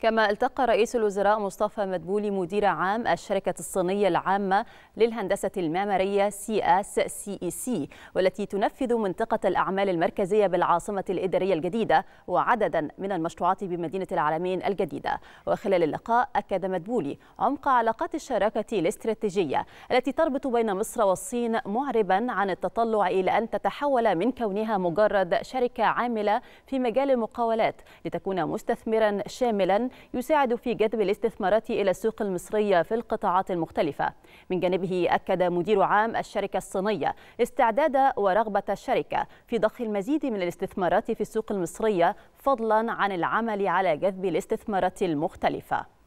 كما التقى رئيس الوزراء مصطفى مدبولي مدير عام الشركة الصينية العامة للهندسة المعمارية سي اس سي اي سي والتي تنفذ منطقة الأعمال المركزية بالعاصمة الإدارية الجديدة وعددا من المشروعات بمدينة العالمين الجديدة وخلال اللقاء أكد مدبولي عمق علاقات الشراكة الاستراتيجية التي تربط بين مصر والصين معربا عن التطلع إلى أن تتحول من كونها مجرد شركة عاملة في مجال المقاولات لتكون مستثمرا شاملا يساعد في جذب الاستثمارات إلى السوق المصرية في القطاعات المختلفة من جانبه أكد مدير عام الشركة الصينية استعداد ورغبة الشركة في ضخ المزيد من الاستثمارات في السوق المصرية فضلا عن العمل على جذب الاستثمارات المختلفة